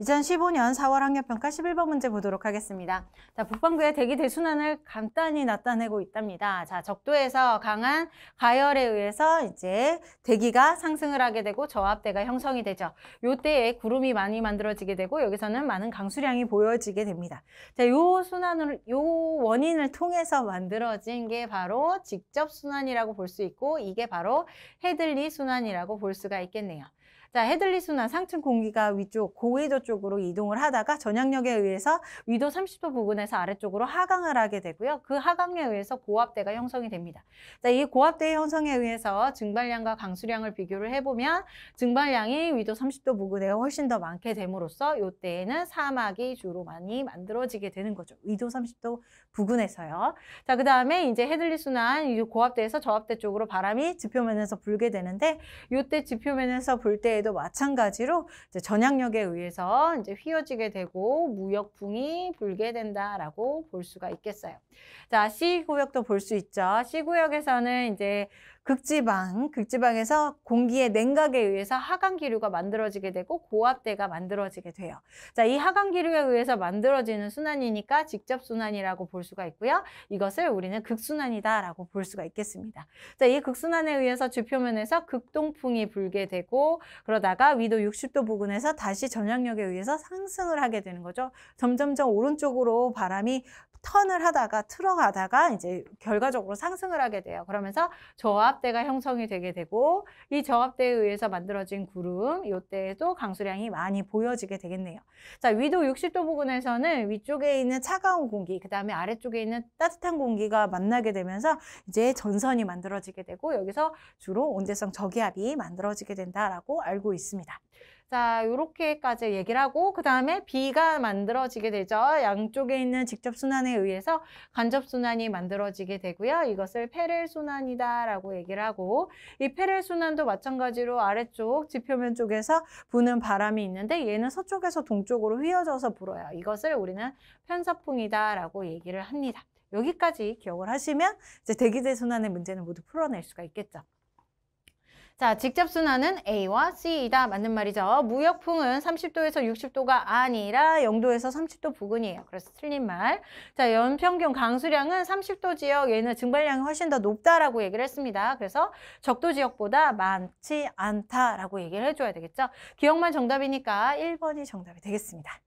2015년 4월 학력평가 11번 문제 보도록 하겠습니다. 자, 북반구의 대기 대순환을 간단히 나타내고 있답니다. 자, 적도에서 강한 가열에 의해서 이제 대기가 상승을 하게 되고 저압대가 형성이 되죠. 요때에 구름이 많이 만들어지게 되고 여기서는 많은 강수량이 보여지게 됩니다. 자, 요 순환을 요 원인을 통해서 만들어진 게 바로 직접 순환이라고 볼 수 있고 이게 바로 헤들리 순환이라고 볼 수가 있겠네요. 자, 헤들리 순환 상층 공기가 위쪽 고해저 쪽으로 이동을 하다가 전향력에 의해서 위도 30도 부근에서 아래쪽으로 하강을 하게 되고요. 그 하강에 의해서 고압대가 형성이 됩니다. 자, 이 고압대 의 형성에 의해서 증발량과 강수량을 비교를 해보면 증발량이 위도 30도 부근에 훨씬 더 많게 됨으로써 이때에는 사막이 주로 많이 만들어지게 되는 거죠. 위도 30도 부근에서요. 자, 그 다음에 이제 헤들리 순환 고압대에서 저압대 쪽으로 바람이 지표면에서 불게 되는데 이때 지표면에서 불 때에도 마찬가지로 전향력에 의해서 이제 휘어지게 되고 무역풍이 불게 된다라고 볼 수가 있겠어요. 자, C 구역도 볼 수 있죠. C 구역에서는 이제 극지방, 극지방에서 공기의 냉각에 의해서 하강기류가 만들어지게 되고 고압대가 만들어지게 돼요. 자, 이 하강기류에 의해서 만들어지는 순환이니까 직접순환이라고 볼 수가 있고요. 이것을 우리는 극순환이다라고 볼 수가 있겠습니다. 자, 이 극순환에 의해서 주표면에서 극동풍이 불게 되고 그러다가 위도 60도 부근에서 다시 전향력에 의해서 상승을 하게 되는 거죠. 점점점 오른쪽으로 바람이 턴을 하다가 틀어가다가 이제 결과적으로 상승을 하게 돼요. 그러면서 저압대가 형성이 되게 되고 이 저압대에 의해서 만들어진 구름 이때에도 강수량이 많이 보여지게 되겠네요. 자 위도 60도 부근에서는 위쪽에 있는 차가운 공기 그 다음에 아래쪽에 있는 따뜻한 공기가 만나게 되면서 이제 전선이 만들어지게 되고 여기서 주로 온대성 저기압이 만들어지게 된다라고 알고 있습니다. 자, 요렇게까지 얘기를 하고 그 다음에 B가 만들어지게 되죠. 양쪽에 있는 직접순환에 의해서 간접순환이 만들어지게 되고요. 이것을 페렐순환이다라고 얘기를 하고 이 페렐순환도 마찬가지로 아래쪽 지표면 쪽에서 부는 바람이 있는데 얘는 서쪽에서 동쪽으로 휘어져서 불어요. 이것을 우리는 편서풍이다라고 얘기를 합니다. 여기까지 기억을 하시면 이제 대기대 순환의 문제는 모두 풀어낼 수가 있겠죠. 자, 직접 순환은 A와 C이다. 맞는 말이죠. 무역풍은 30도에서 60도가 아니라 0도에서 30도 부근이에요. 그래서 틀린 말. 자, 연평균 강수량은 30도 지역, 얘는 증발량이 훨씬 더 높다라고 얘기를 했습니다. 그래서 적도 지역보다 많지 않다라고 얘기를 해줘야 되겠죠. 기억만 정답이니까 1번이 정답이 되겠습니다.